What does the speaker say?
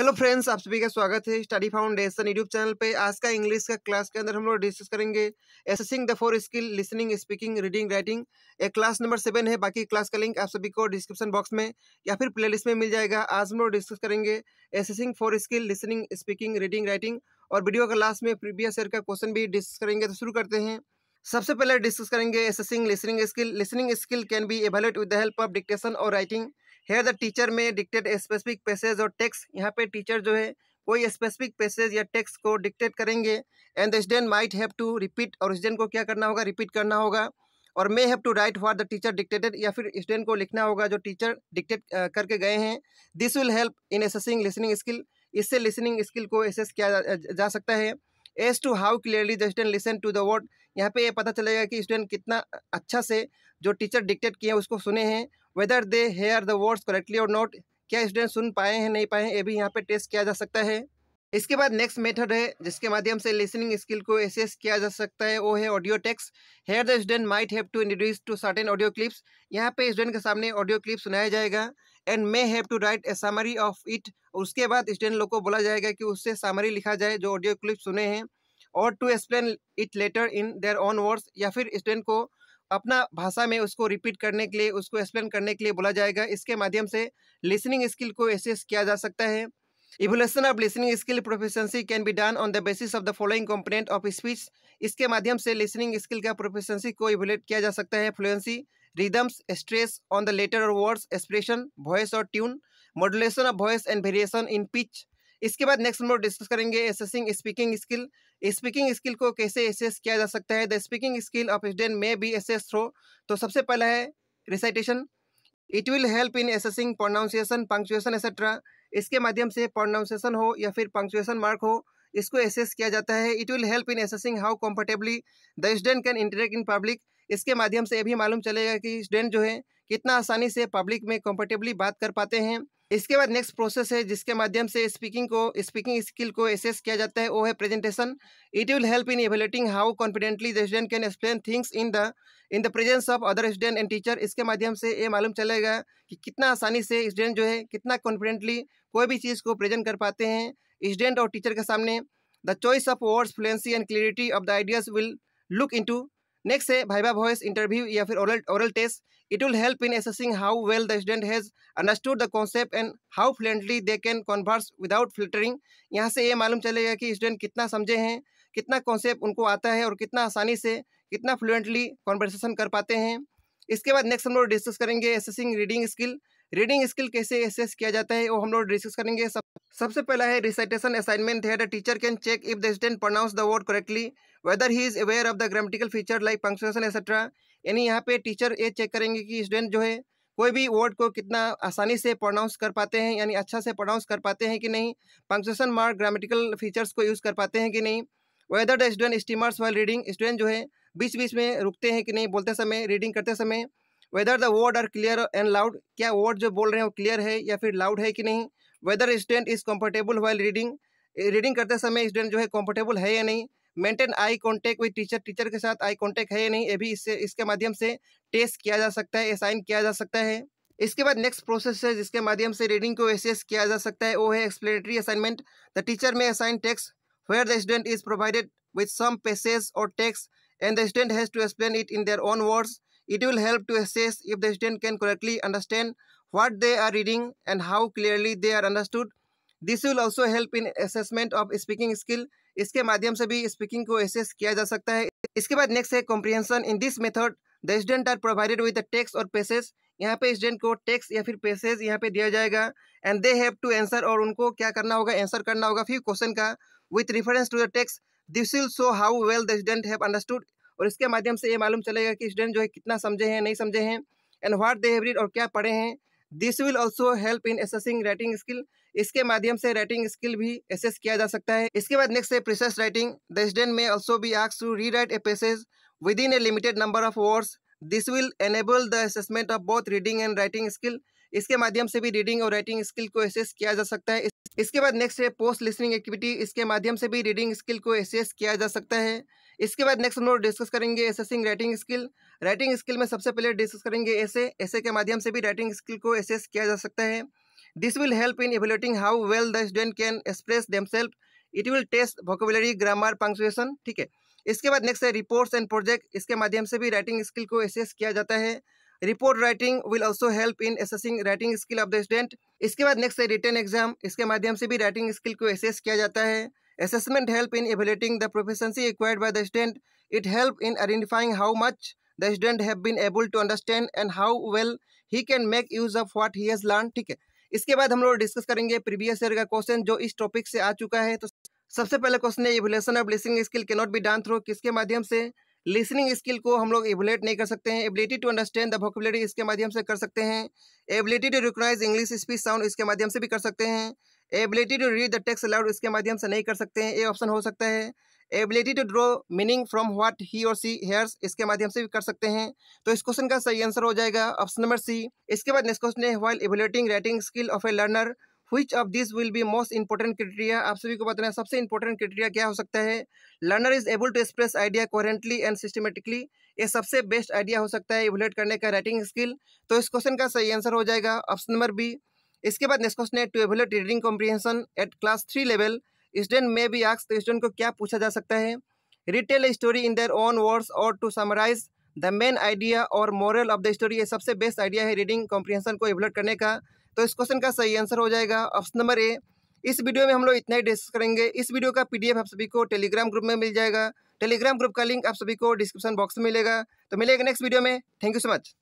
Hello friends आप सभी का स्वागत है स्टडी फाउंडेशन यूट्यूब चैनल पे आज का इंग्लिश का क्लास के अंदर हम लोग डिस्कस करेंगे assessing the four skill listening speaking reading writing एक क्लास नंबर सेवन है बाकी क्लास का लिंक आप सभी को डिस्क्रिप्शन बॉक्स में या फिर प्लेलिस्ट में मिल जाएगा आज हम लोग डिस्कस करेंगे assessing four skill listening speaking reading writing और वीडियो का लास्ट में प्रीवियस ईयर का क्वेश्चन भी डिस्कस करेंगे तो शुरू करते हैं सबसे पहले डिस्कस करेंगे assessing listening skill listening skill can be evaluated with the help of dictation और writing here the teacher may dictated specific passage और टेक्स यहाँ पे टीचर जो है कोई स्पेसिफिक पैसेज या टेक्स को डिक्टेट करेंगे and the student might have to repeat और स्टूडेंट को क्या करना होगा रिपीट करना होगा और may have to write for the teacher dictated या फिर स्टूडेंट को लिखना होगा जो टीचर डिक्टेट करके गए हैं this will help in assessing listening skill इससे लिसनिंग स्किल को एसेस किया जा, सकता है as to how clearly the student listen to the word यहाँ पे ये पता चलेगा कि स्टूडेंट कितना अच्छा से जो टीचर डिक्टेट किए उसको सुने हैं whether they hear the words correctly और नॉट क्या स्टूडेंट सुन पाए हैं नहीं पाए हैं ये भी यहाँ पे टेस्ट किया जा सकता है इसके बाद नेक्स्ट मेथड है जिसके माध्यम से लिसनिंग स्किल को एसेस किया जा सकता है वो है audio text here the student might have to introduce to certain audio clips यहाँ पे स्टूडेंट के सामने ऑडियो क्लिप सुनाया जाएगा and may have to write a summary of it उसके बाद स्टूडेंट लोग को बोला जाएगा कि उससे सामरी लिखा जाए जो ऑडियो क्लिप सुने हैं और to explain it later in their own words या फिर स्टूडेंट को अपना भाषा में उसको रिपीट करने के लिए उसको एक्सप्लेन करने के लिए बोला जाएगा इसके माध्यम से लिसनिंग स्किल को एसेस किया जा सकता है evaluation of listening skill proficiency can be done on the basis of the following component of speech इसके माध्यम से लिसनिंग स्किल का प्रोफेशनसी को इवोलेट किया जा सकता है fluency rhythms stress on the letter और वर्ड्स एक्सप्रेशन वॉइस और tune modulation of voice and variation in pitch इसके बाद नेक्स्ट नंबर डिस्कस करेंगे assessing speaking skill speaking skill को कैसे एसेस किया जा सकता है the speaking skill of student may be assess through तो सबसे पहला है recitation it will help in assessing pronunciation punctuation etcetera इसके माध्यम से प्रोनाउंसिएशन हो या फिर पंक्चुएशन मार्क हो इसको एसेस किया जाता है it will help in assessing how comfortably the student can interact in public इसके माध्यम से ये भी मालूम चलेगा कि स्टूडेंट जो है कितना आसानी से पब्लिक में कम्फर्टेबली बात कर पाते हैं इसके बाद नेक्स्ट प्रोसेस है जिसके माध्यम से स्पीकिंग को स्पीकिंग स्किल को एसेस किया जाता है वो है presentation it will help in evaluating how confidently the student can explain things in the in the presence of other student and teacher इसके माध्यम से ये मालूम चलेगा कि कितना आसानी से स्टूडेंट जो है कितना कॉन्फिडेंटली कोई भी चीज़ को प्रेजेंट कर पाते हैं स्टूडेंट और टीचर के सामने the choice of words fluency and clarity of the ideas will look into next है भाइबा वॉइस इंटरव्यू या फिर oral oral test it will help in assessing how well the student has understood the concept and how fluently they can converse without filtering यहाँ से ये मालूम चलेगा कि student कितना समझे हैं कितना कॉन्सेप्ट उनको आता है और कितना आसानी से कितना फ्लुएंटली कॉन्वर्सेशन कर पाते हैं इसके बाद नेक्स्ट हम लोग डिस्कस करेंगे assessing reading skill reading skill कैसे एसेस किया जाता है वो हम लोग डिस्कस करेंगे सब सबसे पहला है रिसाइटेशन असाइनमेंट है teacher can check if the student pronounce the word correctly whether he is aware of the grammatical feature like punctuation etcetera यानी यहाँ पे टीचर ये चेक करेंगे कि स्टूडेंट जो है कोई भी वर्ड को कितना आसानी से प्रोनाउंस कर पाते हैं यानी अच्छा से प्रोनाउंस कर पाते हैं कि नहीं पंक्चुएशन मार्क ग्रामेटिकल फीचर्स को यूज़ कर पाते हैं कि नहीं whether the student stammers while reading student जो है बीच बीच में रुकते हैं कि नहीं बोलते समय रीडिंग करते समय whether the word are clear and loud क्या वर्ड जो बोल रहे हैं वो क्लियर है या फिर लाउड है कि नहीं whether student is comfortable while reading reading करते समय स्टूडेंट जो है कम्फर्टेबल है या नहीं maintain eye contact with teacher teacher के साथ आई कॉन्टेक्ट है या नहीं ये भी इससे इसके माध्यम से टेस्ट किया जा सकता है असाइन किया जा सकता है इसके बाद नेक्स्ट प्रोसेस है जिसके माध्यम से रीडिंग को एसेस किया जा सकता है वो है explanatory assignment the teacher may assign text where the student is provided with some passage और text and the student has to explain it in their own words It will help to assess if the student can correctly understand what they are reading and how clearly they are understood. This will also help in assessment of speaking skill इसके माध्यम से भी speaking को assess किया जा सकता है इसके बाद नेक्स्ट है comprehension in this method the student are provided with the text और पेसेज यहाँ पे स्टूडेंट को टेक्स या फिर पेसेज यहाँ पे दिया जाएगा and they have to answer और उनको क्या करना होगा आंसर करना होगा फिर क्वेश्चन का with reference to the text this will show how well the student have understood और इसके माध्यम से ये मालूम चलेगा कि स्टूडेंट जो है कितना समझे हैं नहीं समझे हैं and what they have read और क्या पढ़े हैं this will also help in assessing writing skill इसके माध्यम से राइटिंग स्किल भी एसेस किया जा सकता है इसके बाद नेक्स्ट है precis writing the student may also be आक्स to rewrite a passage within a limited number of words this will enable the assessment of both reading and writing skill इसके माध्यम से भी reading और writing skill को assess किया जा सकता है इसके बाद नेक्स्ट है पोस्ट लिसनिंग एक्टिविटी इसके माध्यम से भी रीडिंग स्किल को एसेस किया जा सकता है इसके बाद नेक्स्ट हम लोग डिस्कस करेंगे assessing writing skill writing skill में सबसे पहले डिस्कस करेंगे ऐसे ऐसे के माध्यम से भी राइटिंग स्किल को एसेस किया जा सकता है this will help in evaluating how well the student can express themself it will test vocabulary grammar punctuation ठीक है इसके बाद नेक्स्ट है रिपोर्ट्स एंड प्रोजेक्ट इसके माध्यम से भी राइटिंग स्किल को एसेस किया जाता है report writing will also help in assessing writing skill of the student इसके बाद नेक्स्ट है रिटर्न एग्जाम इसके माध्यम से भी राइटिंग स्किल को एसेस किया जाता है assessment help in evaluating the proficiency acquired by the student it help in identifying how much the student have been able to understand and how well he can make use of what he has learn ठीक है इसके बाद हम लोग discuss करेंगे previous year का question जो इस टॉपिक से आ चुका है तो सबसे पहले क्वेश्चन है evaluation of listening skill can not be done through किसके माध्यम से लिसनिंग स्किल को हम लोग एबुलेट नहीं कर सकते हैं ability to understand the vocabulary इसके माध्यम से कर सकते हैं ability to recognise English speech sound इसके माध्यम से भी कर सकते हैं ability to read the text aloud इसके माध्यम से नहीं कर सकते हैं ये ऑप्शन हो सकता है ability to draw meaning from what he और सी हेयर्स इसके माध्यम से भी कर सकते हैं तो इस क्वेश्चन का सही आंसर हो जाएगा ऑप्शन नंबर सी इसके बाद नेक्स्ट क्वेश्चन है while evaluating writing skill of a learner which of this will be most important criteria आप सभी को बता रहे सबसे इंपॉर्टेंट क्रिटेरिया क्या हो सकता है learner is able to express idea coherently and systematically ये सबसे बेस्ट आइडिया हो सकता है इवोलेट करने का राइटिंग स्किल तो इस क्वेश्चन का सही आंसर हो जाएगा ऑप्शन नंबर बी इसके बाद नेक्स्ट क्वेश्चन है to evaluate reading comprehension at class three level student may be आक्स तो स्टूडेंट को क्या पूछा जा सकता है retell story in their own words और to summarise the main idea और मॉरल ऑफ द स्टोरी ये सबसे बेस्ट आइडिया है रीडिंग कॉम्प्रीहेंशन को एवेलेट करने का तो इस क्वेश्चन का सही आंसर हो जाएगा ऑप्शन नंबर ए इस वीडियो में हम लोग इतना ही डिस्कस करेंगे इस वीडियो का पीडीएफ आप सभी को टेलीग्राम ग्रुप में मिल जाएगा टेलीग्राम ग्रुप का लिंक आप सभी को डिस्क्रिप्शन बॉक्स में मिलेगा तो मिलेगा नेक्स्ट वीडियो में थैंक यू सो मच